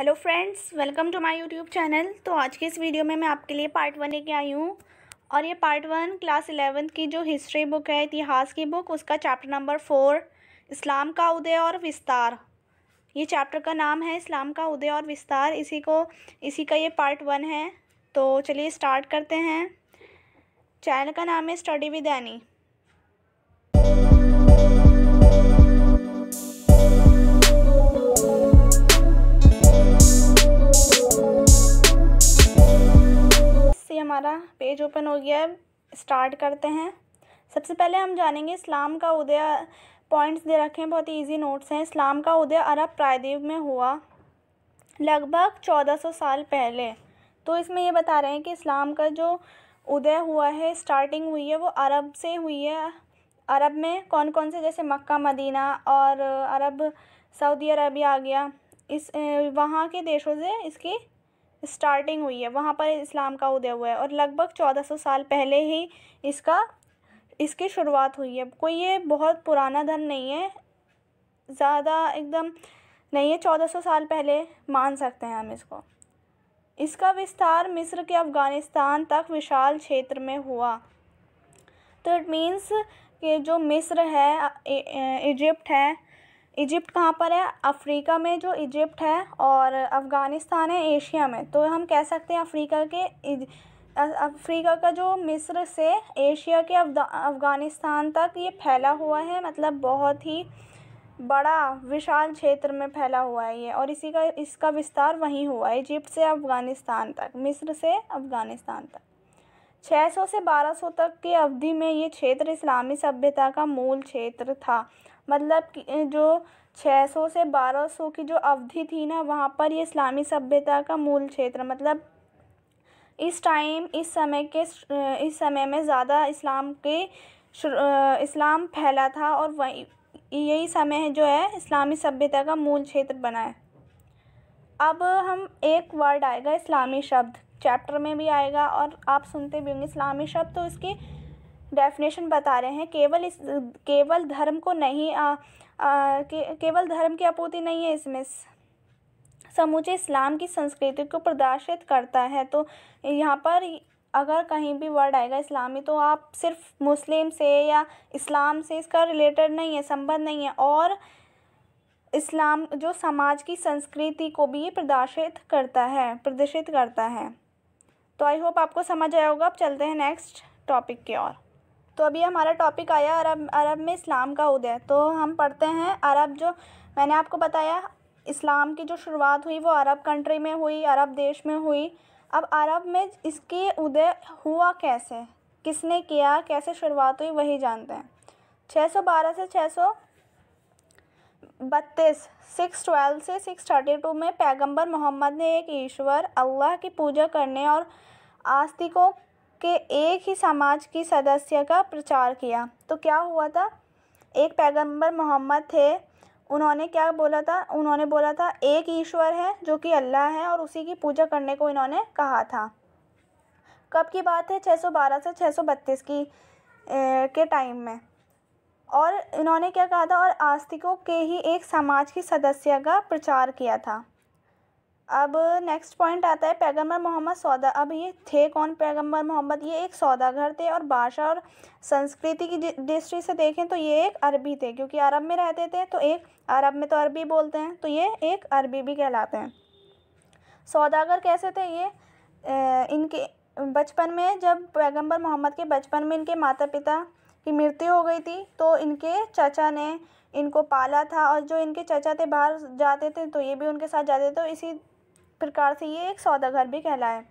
hello friends welcome to my YouTube channel तो आज के इस वीडियो में मैं आपके लिए पार्ट वन लेके आई हूँ और ये पार्ट वन क्लास इलेवेंथ की जो हिस्ट्री बुक है इतिहास की बुक उसका चैप्टर नंबर फोर इस्लाम का उदय और विस्तार ये चैप्टर का नाम है इस्लाम का उदय और विस्तार इसी को इसी का ये पार्ट वन है तो चलिए स्टार्ट करते हैं चैनल का नाम है स्टडी विद एनी हमारा पेज ओपन हो गया है स्टार्ट करते हैं सबसे पहले हम जानेंगे इस्लाम का उदय पॉइंट्स दे रखे हैं बहुत ही ईजी नोट्स हैं इस्लाम का उदय अरब प्रायद्वीप में हुआ लगभग चौदह सौ साल पहले तो इसमें यह बता रहे हैं कि इस्लाम का जो उदय हुआ है स्टार्टिंग हुई है वो अरब से हुई है अरब में कौन कौन से जैसे मक्का मदीना और अरब सऊदी अरबिया आ गया इस वहाँ के देशों से इसकी स्टार्टिंग हुई है वहाँ पर इस्लाम का उदय हुआ है और लगभग चौदह सौ साल पहले ही इसका इसकी शुरुआत हुई है कोई ये बहुत पुराना धर्म नहीं है ज़्यादा एकदम नहीं है चौदह सौ साल पहले मान सकते हैं हम इसको इसका विस्तार मिस्र के अफ़गानिस्तान तक विशाल क्षेत्र में हुआ तो इट मीन्स कि जो मिस्र है इजिप्ट है इजिप्ट कहाँ पर है अफ्रीका में जो इजिप्ट है और अफ़गानिस्तान है एशिया में तो हम कह सकते हैं अफ्रीका के अफ्रीका का जो मिस्र से एशिया के अफ़गानिस्तान तक ये फैला हुआ है मतलब बहुत ही बड़ा विशाल क्षेत्र में फैला हुआ है ये और इसी का इसका विस्तार वहीं हुआ है इजिप्ट से अफ़गानिस्तान तक मिस्र से अफ़गानिस्तान तक 600 से 1200 तक की अवधि में ये क्षेत्र इस्लामी सभ्यता का मूल क्षेत्र था मतलब कि जो छः सौ से बारह सौ की जो अवधि थी ना वहाँ पर ये इस्लामी सभ्यता का मूल क्षेत्र मतलब इस टाइम इस समय के इस समय में ज़्यादा इस्लाम के इस्लाम फैला था और वही यही समय है जो है इस्लामी सभ्यता का मूल क्षेत्र बना है अब हम एक वर्ड आएगा इस्लामी शब्द चैप्टर में भी आएगा और आप सुनते भी होंगे इस्लामी शब्द तो इसके डेफिनेशन बता रहे हैं केवल इस केवल धर्म को नहीं आ, आ, के, केवल धर्म की आपूर्ति नहीं है इसमें समूचे इस्लाम की संस्कृति को प्रदर्शित करता है तो यहाँ पर अगर कहीं भी वर्ड आएगा इस्लामी तो आप सिर्फ मुस्लिम से या इस्लाम से इसका रिलेटेड नहीं है संबंध नहीं है और इस्लाम जो समाज की संस्कृति को भी प्रदर्शित करता है प्रदर्शित करता है तो आई होप आपको समझ आया होगा अब चलते हैं नेक्स्ट टॉपिक की ओर तो अभी हमारा टॉपिक आया अरब अरब में इस्लाम का उदय तो हम पढ़ते हैं अरब जो मैंने आपको बताया इस्लाम की जो शुरुआत हुई वो अरब कंट्री में हुई अरब देश में हुई अब अरब में इसके उदय हुआ कैसे किसने किया कैसे शुरुआत हुई वही जानते हैं 612 से छः सौ बत्तीस सिक्स से सिक्स थर्टी टू में पैगंबर मोहम्मद ने एक ईश्वर अल्लाह की पूजा करने और आस्तिकों के एक ही समाज की सदस्य का प्रचार किया तो क्या हुआ था एक पैगंबर मोहम्मद थे उन्होंने क्या बोला था उन्होंने बोला था एक ईश्वर है जो कि अल्लाह है और उसी की पूजा करने को इन्होंने कहा था कब की बात है 612 से 632 की ए, के टाइम में और इन्होंने क्या कहा था और आस्तिकों के ही एक समाज की सदस्य का प्रचार किया था अब नेक्स्ट पॉइंट आता है पैगंबर मोहम्मद सौदा अब ये थे कौन पैगंबर मोहम्मद ये एक सौदागर थे और भाषा और संस्कृति की दृष्टि से देखें तो ये एक अरबी थे क्योंकि अरब में रहते थे तो एक अरब में तो अरबी बोलते हैं तो ये एक अरबी भी कहलाते हैं सौदागर कैसे थे ये इनके बचपन में जब पैगंबर मोहम्मद के बचपन में इनके माता पिता की मृत्यु हो गई थी तो इनके चाचा ने इनको पाला था और जो इनके चाचा थे बाहर जाते थे तो ये भी उनके साथ जाते थे तो इसी प्रकार से ये एक सौदागर भी कहलाए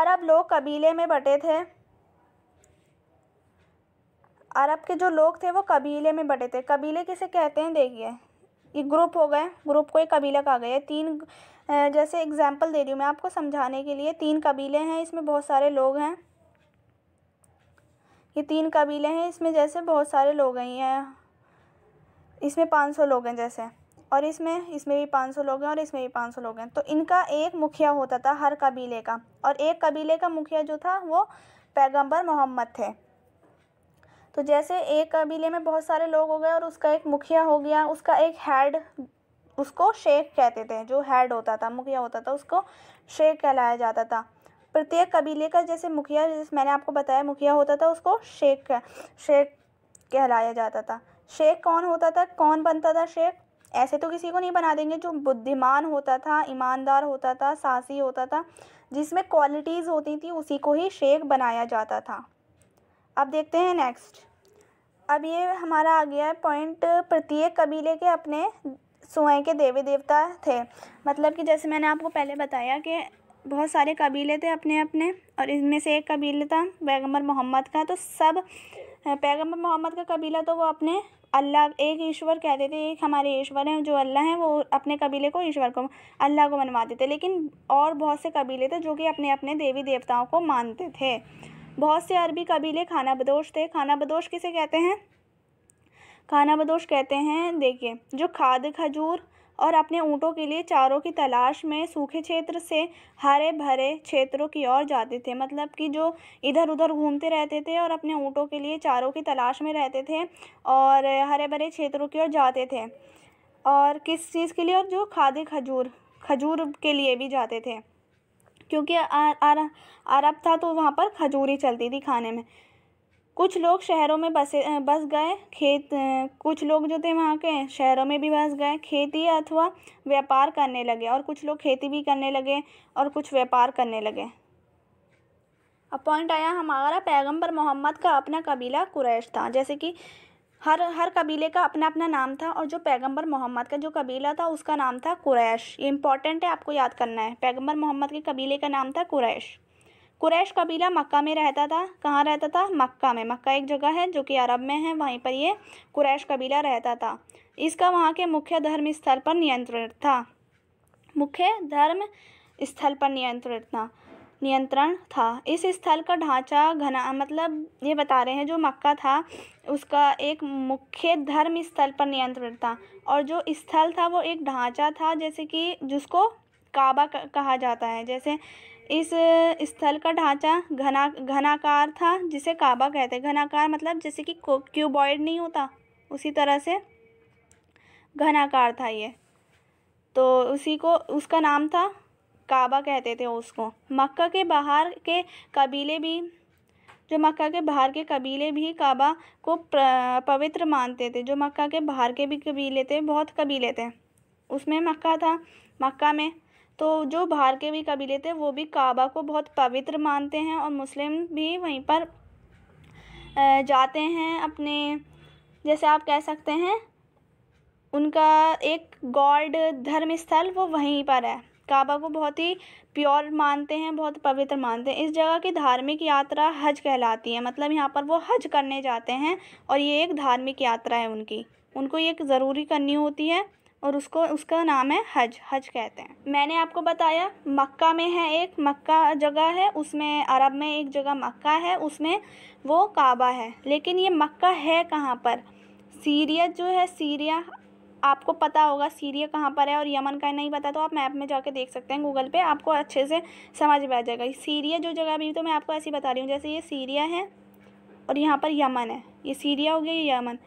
अरब लोग कबीले में बटे थे अरब के जो लोग थे वो कबीले में बटे थे कबीले किसे कहते हैं देखिए ये ग्रुप हो गए ग्रुप को एक कबीला कहा गया तीन जैसे एग्जाम्पल दे रही हूँ मैं आपको समझाने के लिए तीन कबीले हैं इसमें बहुत सारे लोग हैं ये तीन कबीले हैं इसमें जैसे बहुत सारे लोग हैं इसमें पाँच सौ लोग हैं जैसे और इसमें इसमें भी पाँच सौ लोग हैं और इसमें भी पाँच सौ लोग हैं तो इनका एक मुखिया होता था हर कबीले का और एक कबीले का मुखिया जो था वो पैगंबर मोहम्मद थे तो जैसे एक कबीले में बहुत सारे लोग हो गए और उसका एक मुखिया हो गया उसका एक हेड उसको शेख कहते थे जो हेड होता था मुखिया होता था उसको शेख कहलाया जाता था प्रत्येक कबीले का जैसे मुखिया जैसे मैंने आपको बताया मुखिया होता था उसको शेख शेख कहलाया जाता था शेख कौन होता था कौन बनता था शेख ऐसे तो किसी को नहीं बना देंगे जो बुद्धिमान होता था ईमानदार होता था साहसी होता था जिसमें क्वालिटीज़ होती थी उसी को ही शेख बनाया जाता था अब देखते हैं नेक्स्ट अब ये हमारा आ गया है पॉइंट प्रत्येक कबीले के अपने सुएँ के देवी देवता थे मतलब कि जैसे मैंने आपको पहले बताया कि बहुत सारे कबीले थे अपने अपने और इनमें से एक कबीला था पैगम्बर मोहम्मद का तो सब पैगम्बर मोहम्मद का कबीला तो वो अपने अल्लाह एक ईश्वर कहते थे एक हमारे ईश्वर हैं जो अल्लाह हैं वो अपने कबीले को ईश्वर को अल्लाह को मनवाते थे लेकिन और बहुत से कबीले थे जो कि अपने अपने देवी देवताओं को मानते थे बहुत से अरबी कबीले खाना बदोश थे खाना बदोश किसे कहते हैं खाना बदोश कहते हैं देखिए जो खाद खजूर और अपने ऊँटों के लिए चारों की तलाश में सूखे क्षेत्र से हरे भरे क्षेत्रों की ओर जाते थे मतलब कि जो इधर उधर घूमते रहते थे और अपने ऊँटों के लिए चारों की तलाश में रहते थे और हरे भरे क्षेत्रों की ओर जाते थे और किस चीज़ के लिए और जो खादे खजूर खजूर के लिए भी जाते थे क्योंकि अरब था तो वहाँ पर खजूर ही चलती थी खाने में कुछ लोग शहरों में बसे बस गए खेत कुछ लोग जो थे वहाँ के शहरों में भी बस गए खेती अथवा व्यापार करने लगे और कुछ लोग खेती भी करने लगे और कुछ व्यापार करने लगे अब पॉइंट आया हमारा पैगंबर मोहम्मद का अपना कबीला कुरैश था जैसे कि हर हर कबीले का अपना अपना नाम था और जो पैगंबर मोहम्मद का जो कबीला था उसका नाम था कुरैश ये इंपॉर्टेंट है आपको याद करना है पैगंबर मोहम्मद के कबीले का नाम था कुरैश कुरैश कबीला मक्का में रहता था कहाँ रहता था मक्का में मक्का एक जगह है जो कि अरब में है वहीं पर ये कुरैश कबीला रहता था इसका वहाँ के मुख्य धर्म स्थल पर नियंत्रण था मुख्य धर्म स्थल पर नियंत्रण था नियंत्रण था इस स्थल का ढांचा घना मतलब ये बता रहे हैं जो मक्का था उसका एक मुख्य धर्म स्थल पर नियंत्रण था और जो स्थल था वो एक ढांचा था जैसे कि जिसको काबा कहा जाता है जैसे इस स्थल का ढांचा घना घनाकार था जिसे काबा कहते हैं घनाकार मतलब जैसे कि क्यूबॉइड नहीं होता उसी तरह से घनाकार था ये तो उसी को उसका नाम था काबा कहते थे उसको मक्का के बाहर के कबीले भी जो मक्का के बाहर के कबीले भी काबा को पवित्र मानते थे जो मक्का के बाहर के भी कबीले थे बहुत कबीले थे उसमें मक्का था मक्का में तो जो बाहर के भी कबीले थे वो भी काबा को बहुत पवित्र मानते हैं और मुस्लिम भी वहीं पर जाते हैं अपने जैसे आप कह सकते हैं उनका एक गॉड धर्म स्थल वो वहीं पर है काबा को बहुत ही प्योर मानते हैं बहुत पवित्र मानते हैं इस जगह की धार्मिक यात्रा हज कहलाती है मतलब यहाँ पर वो हज करने जाते हैं और ये एक धार्मिक यात्रा है उनकी उनको ये ज़रूरी करनी होती है और उसको उसका नाम है हज हज कहते हैं मैंने आपको बताया मक्का में है एक मक्का जगह है उसमें अरब में एक जगह मक्का है उसमें वो काबा है लेकिन ये मक्का है कहाँ पर सीरिया जो है सीरिया आपको पता होगा सीरिया कहाँ पर है और यमन का नहीं पता तो आप मैप में जाके देख सकते हैं गूगल पे आपको अच्छे से समझ में आ जाएगा सीरिया जो जगह भी तो मैं आपको ऐसी बता रही हूँ जैसे ये सीरिया है और यहाँ पर यमन है ये सीरिया हो गया ये यमन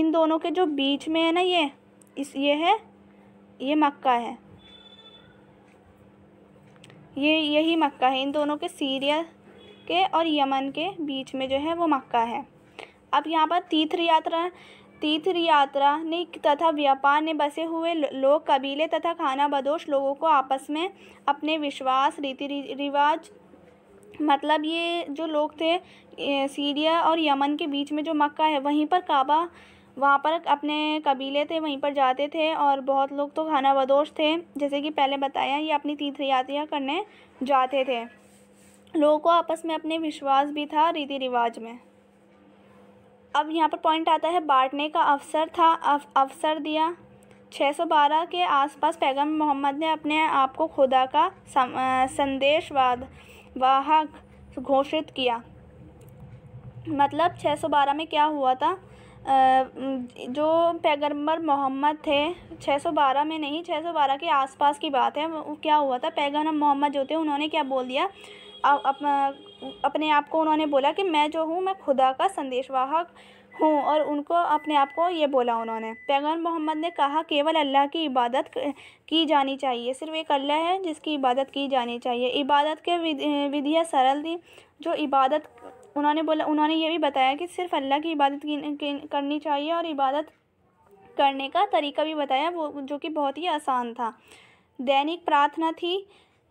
इन दोनों के जो बीच में है ना ये इस ये है ये मक्का है ये यही मक्का है इन दोनों के सीरिया के और यमन के बीच में जो है वो मक्का है अब यहाँ पर तीर्थ यात्रा तीर्थ यात्रा ने तथा व्यापार ने बसे हुए लोग कबीले तथा खाना बदोश लोगों को आपस में अपने विश्वास रीति रिवाज मतलब ये जो लोग थे सीरिया और यमन के बीच में जो मक्का है वहीं पर काबा वहाँ पर अपने कबीले थे वहीं पर जाते थे और बहुत लोग तो खाना बदोश थे जैसे कि पहले बताया ये अपनी तीर्थ यात्रा करने जाते थे लोगों को आपस में अपने विश्वास भी था रीति रिवाज में अब यहाँ पर पॉइंट आता है बांटने का अवसर था अव, अवसर दिया 612 के आसपास पैगम मोहम्मद ने अपने आप को खुदा का संदेशवाद वाहक घोषित किया मतलब 612 में क्या हुआ था जो पैगम्बर मोहम्मद थे छः सौ बारह में नहीं छः सौ बारह के आसपास की बात है वो क्या हुआ था पैगम्बर मोहम्मद जो थे उन्होंने क्या बोल दिया अप, अपने आप को उन्होंने बोला कि मैं जो हूँ मैं खुदा का संदेशवाहक हूँ और उनको अपने आप को ये बोला उन्होंने पैगम्बर मोहम्मद ने कहा केवल अल्लाह की इबादत की जानी चाहिए सिर्फ एक अल्लाह है जिसकी इबादत की जानी चाहिए इबादत के विधियाँ सरल थी जो इबादत उन्होंने बोला उन्होंने ये भी बताया कि सिर्फ अल्लाह की इबादत करनी चाहिए और इबादत करने का तरीका भी बताया वो जो कि बहुत ही आसान था दैनिक प्रार्थना थी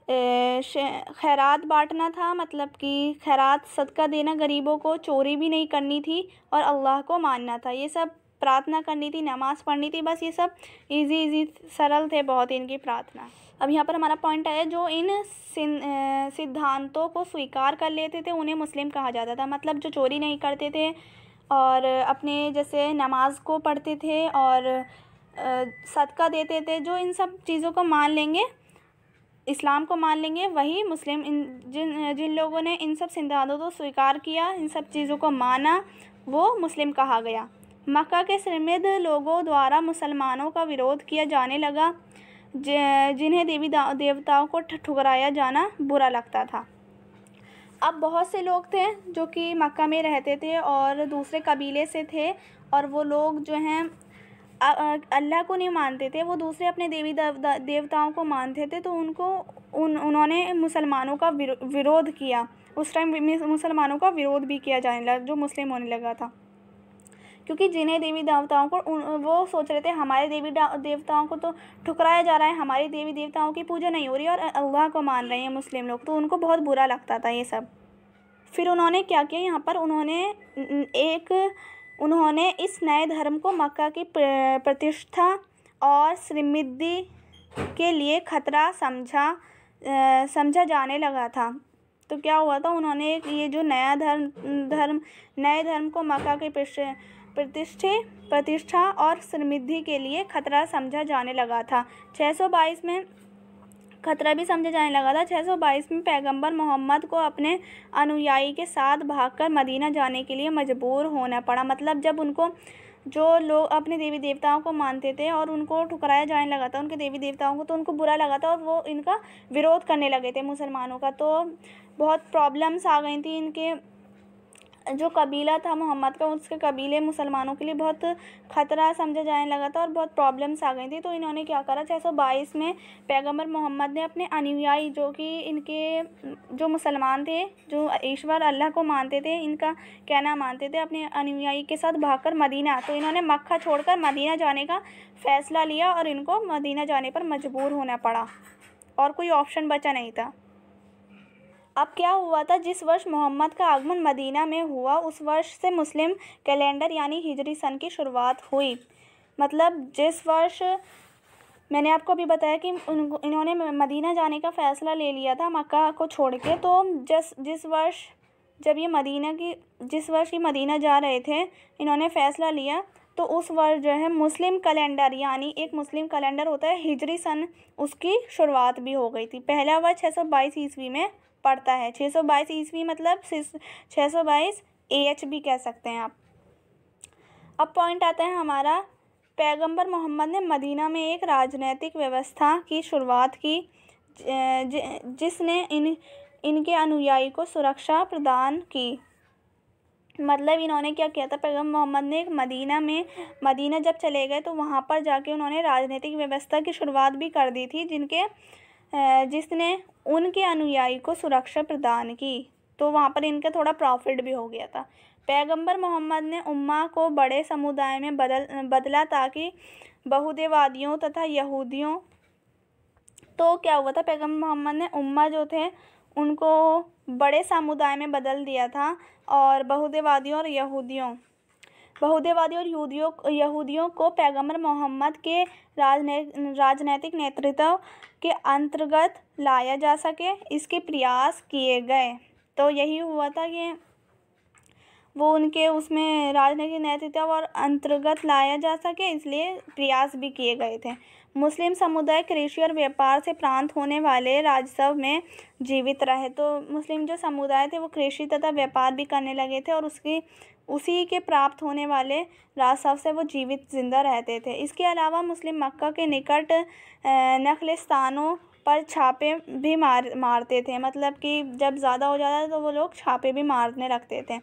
खैरात बांटना था मतलब कि खैरात सदका देना गरीबों को चोरी भी नहीं करनी थी और अल्लाह को मानना था ये सब प्रार्थना करनी थी नमाज़ पढ़नी थी बस ये सब इजी इजी सरल थे बहुत इनकी प्रार्थना अब यहाँ पर हमारा पॉइंट आया जो इन सिद्धांतों को स्वीकार कर लेते थे उन्हें मुस्लिम कहा जाता था मतलब जो चोरी नहीं करते थे और अपने जैसे नमाज को पढ़ते थे और सदका देते थे जो इन सब चीज़ों को मान लेंगे इस्लाम को मान लेंगे वही मुस्लिम इन जिन जिन लोगों ने इन सब सिद्धांतों को स्वीकार किया इन सब चीज़ों को माना वो मुस्लिम कहा गया मक्का के समृद्ध लोगों द्वारा मुसलमानों का विरोध किया जाने लगा जिन्हें देवी देवताओं को ठुकराया जाना बुरा लगता था अब बहुत से लोग थे जो कि मक्का में रहते थे और दूसरे कबीले से थे और वो लोग जो हैं अल्लाह को नहीं मानते थे वो दूसरे अपने देवी देवताओं को मानते थे तो उनको उन उन्होंने मुसलमानों का विरोध किया उस टाइम मुसलमानों का विरोध भी किया जाने लगा जो मुस्लिम होने लगा था क्योंकि जिन्हें देवी देवताओं को वो सोच रहे थे हमारे देवी देवताओं को तो ठुकराया जा रहा है हमारे देवी देवताओं की पूजा नहीं हो रही और अल्लाह को मान रहे हैं मुस्लिम लोग तो उनको बहुत बुरा लगता था ये सब फिर उन्होंने क्या किया यहाँ पर उन्होंने एक उन्होंने इस नए धर्म को मक्का की प्रतिष्ठा और समृद्धि के लिए खतरा समझा समझा जाने लगा था तो क्या हुआ था उन्होंने ये जो नया धर्म धर्म नए धर्म को मक्का के पेश प्रतिष्ठे प्रतिष्ठा और समृद्धि के लिए खतरा समझा जाने लगा था 622 में खतरा भी समझा जाने लगा था 622 में पैगंबर मोहम्मद को अपने अनुयायी के साथ भागकर मदीना जाने के लिए मजबूर होना पड़ा मतलब जब उनको जो लोग अपने देवी देवताओं को मानते थे और उनको ठुकराया जाने लगा था उनके देवी देवताओं को तो उनको बुरा लगा था और वो इनका विरोध करने लगे थे मुसलमानों का तो बहुत प्रॉब्लम्स आ गई थी इनके जो कबीला था मोहम्मद का उसके कबीले मुसलमानों के लिए बहुत ख़तरा समझा जाने लगा था और बहुत प्रॉब्लम्स आ गई थी तो इन्होंने क्या करा छः सौ बाईस में पैगम्बर मोहम्मद ने अपने अनुयायी जो कि इनके जो मुसलमान थे जो ईश्वर अल्लाह को मानते थे इनका कहना मानते थे अपने अनुयायी के साथ कर मदीना तो इन्होंने मक्खा छोड़कर मदीना जाने का फ़ैसला लिया और इनको मदीना जाने पर मजबूर होना पड़ा और कोई ऑप्शन बचा नहीं था अब क्या हुआ था जिस वर्ष मोहम्मद का आगमन मदीना में हुआ उस वर्ष से मुस्लिम कैलेंडर यानी हिजरी सन की शुरुआत हुई मतलब जिस वर्ष मैंने आपको अभी बताया कि इन्होंने मदीना जाने का फ़ैसला ले लिया था मक्का को छोड़ के तो जिस जिस वर्ष जब ये मदीना की जिस वर्ष ये मदीना जा रहे थे इन्होंने फ़ैसला लिया तो उस वर्ष जो है मुस्लिम कैलेंडर यानी एक मुस्लिम कैलेंडर होता है हिजरी सन उसकी शुरुआत भी हो गई थी पहला वर्ष छः सौ बाईस ईस्वी में पड़ता है छः सौ बाईस ईस्वी मतलब छः सौ बाईस ए एच भी कह सकते हैं आप अब पॉइंट आता है हमारा पैगंबर मोहम्मद ने मदीना में एक राजनीतिक व्यवस्था की शुरुआत की जिसने इन इनके अनुयायी को सुरक्षा प्रदान की मतलब इन्होंने क्या किया था पैगम मोहम्मद ने एक मदीना में मदीना जब चले गए तो वहाँ पर जाके उन्होंने राजनीतिक व्यवस्था की शुरुआत भी कर दी थी जिनके जिसने उनके अनुयायी को सुरक्षा प्रदान की तो वहाँ पर इनका थोड़ा प्रॉफिट भी हो गया था पैगंबर मोहम्मद ने उम्मा को बड़े समुदाय में बदल बदला ताकि बहुदेवादियों तथा यहूदियों तो क्या हुआ था पैगंबर मोहम्मद ने उम्मा जो थे उनको बड़े समुदाय में बदल दिया था और बहुदेवादियों और यहूदियों बहुदेवादी और यहूदियों यहूदियों को पैगंबर मोहम्मद के राजने राजनैतिक नेतृत्व के अंतर्गत लाया जा सके इसके प्रयास किए गए तो यही हुआ था कि वो उनके उसमें राजनीतिक नेतृत्व और अंतर्गत लाया जा सके इसलिए प्रयास भी किए गए थे मुस्लिम समुदाय कृषि और व्यापार से प्रांत होने वाले राजस्व में जीवित रहे तो मुस्लिम जो समुदाय थे वो कृषि तथा व्यापार भी करने लगे थे और उसकी उसी के प्राप्त होने वाले राजस्व से वो जीवित जिंदा रहते थे इसके अलावा मुस्लिम मक्का के निकट नखलिस्तानों पर छापे भी मार मारते थे मतलब कि जब ज़्यादा हो जाता था तो वो लोग छापे भी मारने रखते थे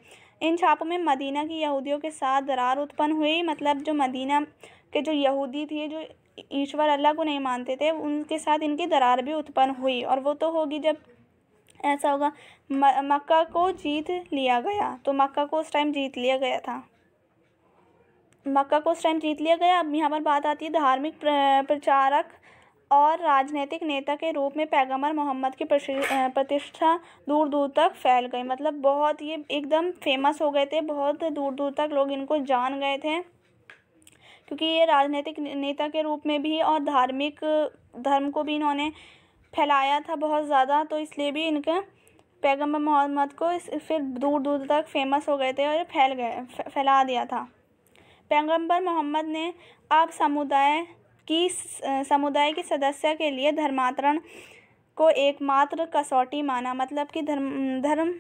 इन छापों में मदीना की यहूदियों के साथ दरार उत्पन्न हुई मतलब जो मदीना के जो यहूदी थे जो ईश्वर अल्लाह को नहीं मानते थे उनके साथ इनकी दरार भी उत्पन्न हुई और वो तो होगी जब ऐसा होगा मक्का को जीत लिया गया तो मक्का को उस टाइम जीत लिया गया था मक्का को उस टाइम जीत लिया गया अब यहाँ पर बात आती है धार्मिक प्रचारक और राजनीतिक नेता के रूप में पैगंबर मोहम्मद की प्रतिष्ठा दूर दूर तक फैल गई मतलब बहुत ये एकदम फेमस हो गए थे बहुत दूर दूर तक लोग इनको जान गए थे क्योंकि ये राजनीतिक नेता के रूप में भी और धार्मिक धर्म को भी इन्होंने फैलाया था बहुत ज़्यादा तो इसलिए भी इनका पैगम्बर मोहम्मद को इस फिर दूर दूर तक फेमस हो गए थे और फैल गए फैला दिया था पैगम्बर मोहम्मद ने आप समुदाय की समुदाय की सदस्य के लिए धर्मांतरण को एकमात्र कसौटी माना मतलब कि धर्म धर्म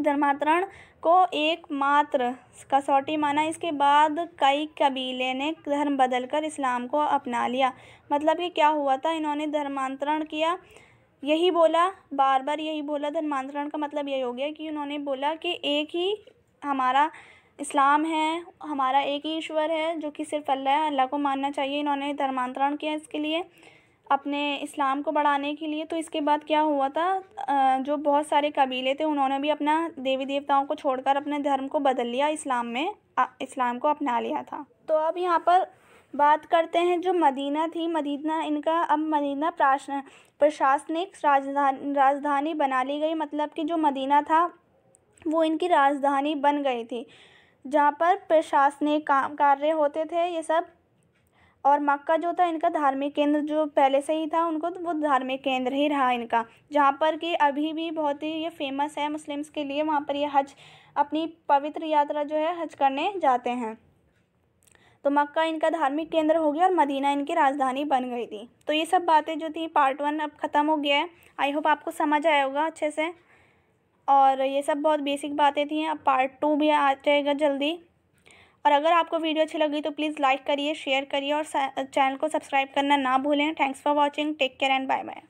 धर्मांतरण को एकमात्र कसौटी माना इसके बाद कई कबीले ने धर्म बदलकर इस्लाम को अपना लिया मतलब कि क्या हुआ था इन्होंने धर्मांतरण किया यही बोला बार बार यही बोला धर्मांतरण का मतलब यही हो गया कि उन्होंने बोला कि एक ही हमारा इस्लाम है हमारा एक ही ईश्वर है जो कि सिर्फ अल्लाह है अल्लाह को मानना चाहिए इन्होंने धर्मांतरण किया इसके लिए अपने इस्लाम को बढ़ाने के लिए तो इसके बाद क्या हुआ था जो बहुत सारे कबीले थे उन्होंने भी अपना देवी देवताओं को छोड़कर अपने धर्म को बदल लिया इस्लाम में इस्लाम को अपना लिया था तो अब यहाँ पर बात करते हैं जो मदीना थी मदीना इनका अब मदीना प्रशासनिक राजधानी राजधानी बना ली गई मतलब कि जो मदीना था वो इनकी राजधानी बन गई थी जहाँ पर प्रशासनिक काम कार्य होते थे ये सब और मक्का जो था इनका धार्मिक केंद्र जो पहले से ही था उनको तो वो धार्मिक केंद्र ही रहा इनका जहाँ पर कि अभी भी बहुत ही ये फेमस है मुस्लिम्स के लिए वहाँ पर ये हज अपनी पवित्र यात्रा जो है हज करने जाते हैं तो मक्का इनका धार्मिक केंद्र हो गया और मदीना इनकी राजधानी बन गई थी तो ये सब बातें जो थी पार्ट वन अब ख़त्म हो गया है आई होप आपको समझ आया होगा अच्छे से और ये सब बहुत बेसिक बातें थी अब पार्ट टू भी आ जाएगा जल्दी और अगर आपको वीडियो अच्छी लगी तो प्लीज़ लाइक करिए शेयर करिए और चैनल को सब्सक्राइब करना ना भूलें thanks for watching take care and bye bye